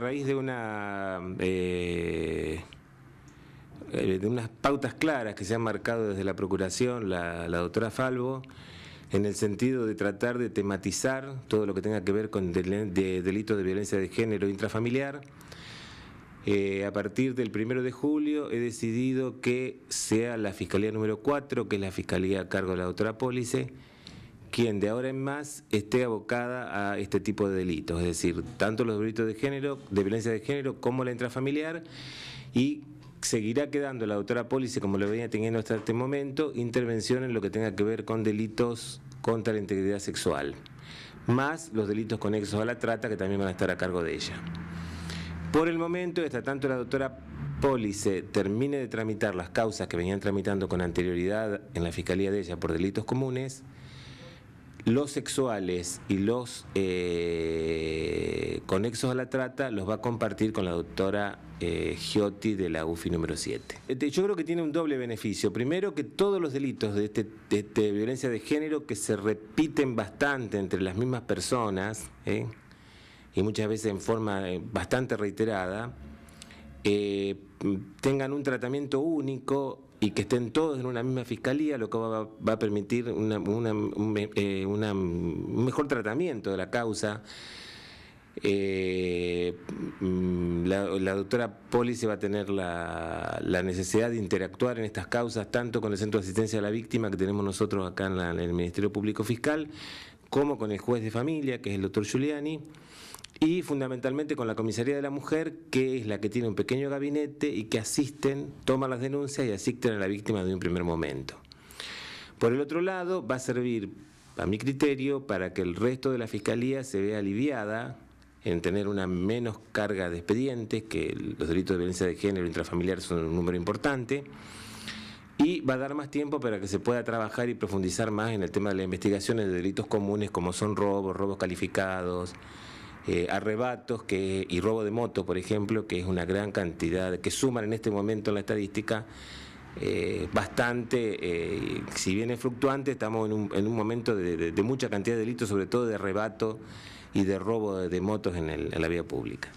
raíz de una eh, eh, de unas pautas claras que se han marcado desde la Procuración, la, doctora Falvo, en el sentido de tratar de tematizar todo lo que tenga que ver con delitos de violencia de género intrafamiliar. Eh, a partir del primero de julio he decidido que sea la Fiscalía número 4, que es la Fiscalía a cargo de la doctora Pólice, quien de ahora en más esté abocada a este tipo de delitos, es decir, tanto los delitos de género, de violencia de género, como la intrafamiliar, y seguirá quedando la doctora Pólice, como lo venía teniendo hasta este momento, intervención en lo que tenga que ver con delitos contra la integridad sexual, más los delitos conexos a la trata, que también van a estar a cargo de ella. Por el momento, hasta tanto la doctora Pólice termine de tramitar las causas que venían tramitando con anterioridad en la Fiscalía de ella por delitos comunes, los sexuales y los eh, conexos a la trata los va a compartir con la doctora eh, Giotti de la UFI número 7. Este, yo creo que tiene un doble beneficio. Primero, que todos los delitos de, este, este violencia de género que se repiten bastante entre las mismas personas, ¿eh? y muchas veces en forma bastante reiterada, eh, tengan un tratamiento único y que estén todos en una misma fiscalía, lo que va, a permitir eh, un, mejor tratamiento de la causa. Eh, mm, la, doctora Poli se va a tener la, necesidad de interactuar en estas causas tanto con el Centro de Asistencia a la Víctima que tenemos nosotros acá en, en el Ministerio Público Fiscal, como con el juez de familia, que es el doctor Giuliani y fundamentalmente con la Comisaría de la Mujer, que es la que tiene un pequeño gabinete y que asisten, toman las denuncias y asisten a la víctima de un primer momento. Por el otro lado, va a servir, a mi criterio, para que el resto de la Fiscalía se vea aliviada en tener una menos carga de expedientes, que los delitos de violencia de género intrafamiliar son un número importante, y va a dar más tiempo para que se pueda trabajar y profundizar más en el tema de las investigaciones de delitos comunes como son robos, robos calificados, eh, arrebatos que, y robo de moto, por ejemplo, que es una gran cantidad, que suman en este momento en la estadística eh, bastante, eh, si bien es fluctuante, estamos en un, momento de, mucha cantidad de delitos, sobre todo de arrebato y de robo de, motos en la vía pública.